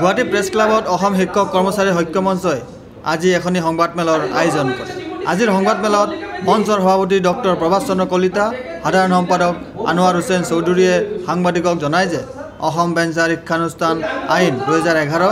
Guwahati press ক্লাবত অসম শিক্ষক কৰ্মচাৰী সক্ষম মঞ্চই আজি এখনি সংবাদমেলৰ আয়োজন কৰে আজিৰ সংবাদমেলত মঞ্চৰ সভাপতি ডক্টৰ প্ৰভাষ চন্দ্ৰ কলিতা সাধাৰণ সম্পাদক আনোৱাৰ হুছেইন চৌধুৰীয়ে সাংবাদিকক জনায় যে অসম বেঞ্চাৰ শিক্ষানুষ্ঠান আইন দুহেজাৰ এঘাৰ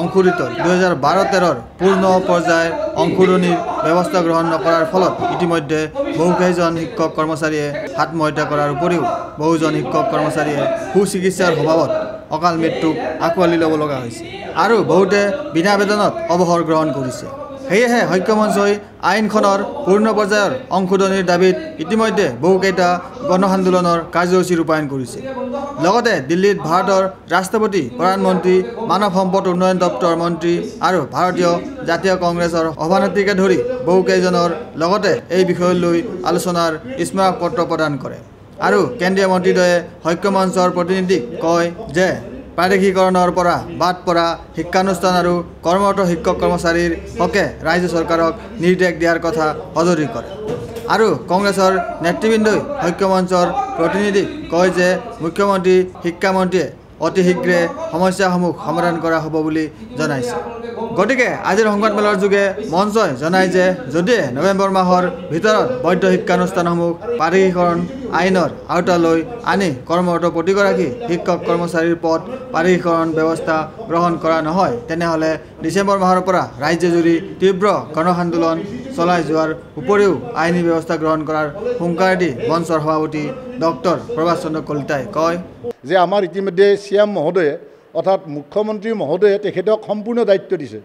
অংশোধিত দুহেজাৰ বাৰ তেৰৰ পূৰ্ণ পৰ্যায়ৰ অংশোধনীৰ ব্যৱস্থা গ্ৰহণ নকৰাৰ ফলত ইতিমধ্যে বহুকেইজন শিক্ষক কৰ্মচাৰীয়ে আত্মহত্যা কৰাৰ উপৰিও বহুজন শিক্ষক কৰ্মচাৰীয়ে সু চিকিৎসাৰ অভাৱত অকাল মৃত্যুক আঁকোৱালি ল'ব লগা হৈছে আৰু বহুতে বিনা বেতনত অৱসৰ গ্ৰহণ কৰিছে সেয়েহে সক্ষমঞ্চই আইনখনৰ পূৰ্ণ পৰ্যায়ৰ সংশোধনীৰ দাবীত ইতিমধ্যে বহুকেইটা গণ আন্দোলনৰ কাৰ্যসূচী ৰূপায়ণ কৰিছে লগতে দিল্লীত ভাৰতৰ ৰাষ্ট্ৰপতি প্ৰধানমন্ত্ৰী মানৱ সম্পদ উন্নয়ন দপ্তৰৰ মন্ত্ৰী আৰু ভাৰতীয় জাতীয় কংগ্ৰেছৰ সভানেত্ৰীকে ধৰি বহুকেইজনৰ লগতে এই বিষয় লৈ আলোচনাৰ স্মাৰক পত্ৰ প্ৰদান কৰে আৰু কেন্দ্ৰীয় মন্ত্ৰীদ্বয়ে সক্ষম মঞ্চৰ প্ৰতিনিধিক কয় যে প্ৰাদেশিকৰণৰ পৰা বাদ পৰা শিক্ষানুষ্ঠান আৰু কৰ্মৰত শিক্ষক কৰ্মচাৰীৰ হকে ৰাজ্য চৰকাৰক নিৰ্দেশ দিয়াৰ কথা সদৰি কৰে আৰু কংগ্ৰেছৰ নেতৃবৃন্দই সক্ষ মঞ্চৰ প্ৰতিনিধিক কয় যে মুখ্যমন্ত্ৰী শিক্ষামন্ত্ৰীয়ে অতি শীঘ্ৰে সমস্যাসমূহ সমাধান কৰা হ'ব বুলি জনাইছে গতিকে আজিৰ সংবাদমেলৰ যোগে মঞ্চই জনায় যে যদিহে নৱেম্বৰ মাহৰ ভিতৰত বৈধ শিক্ষানুষ্ঠানসমূহ পাৰিকীকৰণ আইনৰ আওতালৈ আনি কৰ্মৰত প্ৰতিগৰাকী শিক্ষক কৰ্মচাৰীৰ পদ পাৰিকীকৰণ ব্যৱস্থা গ্ৰহণ কৰা নহয় তেনেহ'লে ডিচেম্বৰ মাহৰ পৰা ৰাজ্যজুৰি তীব্ৰ গণ আন্দোলন চলাই যোৱাৰ উপৰিও আইনী ব্যৱস্থা গ্ৰহণ কৰাৰ হুংকাৰ দি মঞ্চৰ সভাপতি ডক্টৰ প্ৰভাষ চন্দ্ৰ কলিতাই কয় যে আমাৰ ইতিমধ্যে চি এম মহোদয়ে অৰ্থাৎ মুখ্যমন্ত্ৰী মহোদয়ে তেখেতক সম্পূৰ্ণ দায়িত্ব দিছে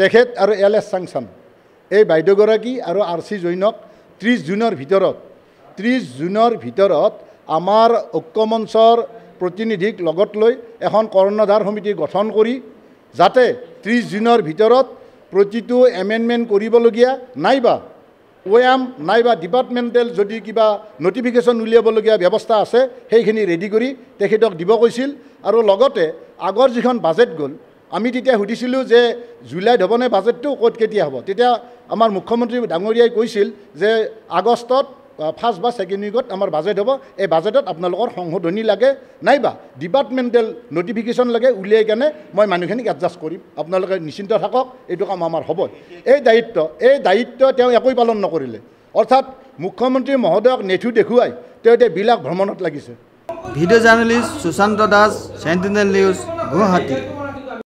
তেখেত আৰু এল এছ চাংচান এই বাইদেউগৰাকী আৰু আৰ চি জৈনক ত্ৰিছ জুনৰ ভিতৰত ত্ৰিছ জুনৰ ভিতৰত আমাৰ ঐক্য মঞ্চৰ প্ৰতিনিধিক লগত লৈ এখন কৰ্ণধাৰ সমিতি গঠন কৰি যাতে ত্ৰিছ জুনৰ ভিতৰত প্ৰতিটো এমেণ্ডমেণ্ট কৰিবলগীয়া নাইবা ৱৈয়াম নাইবা ডিপাৰ্টমেণ্টেল যদি কিবা নটিফিকেশ্যন উলিয়াবলগীয়া ব্যৱস্থা আছে সেইখিনি ৰেডি কৰি তেখেতক দিব কৈছিল আৰু লগতে আগৰ যিখন বাজেট গ'ল আমি তেতিয়া সুধিছিলোঁ যে জুলাইত হ'বনে বাজেটটো ক'ত কেতিয়া হ'ব তেতিয়া আমাৰ মুখ্যমন্ত্ৰী ডাঙৰীয়াই কৈছিল যে আগষ্টত ফাৰ্ষ্ট বা ছেকেণ্ড উইকত আমাৰ বাজেট হ'ব এই বাজেটত আপোনালোকৰ সংশোধনী লাগে নাইবা ডিপাৰ্টমেণ্টেল ন'টিফিকেশ্যন লাগে উলিয়াই কেনে মই মানুহখিনিক এডজাষ্ট কৰিম আপোনালোকে নিশ্চিন্ত থাকক এইটো কাম আমাৰ হ'ব এই দায়িত্ব এই দায়িত্ব তেওঁ একোৱেই পালন নকৰিলে অৰ্থাৎ মুখ্যমন্ত্ৰী মহোদয়ক নেথু দেখুৱাই তেওঁ এতিয়া বিলাক ভ্ৰমণত লাগিছে video' journalist Sushant Das Sentinel news Guwahati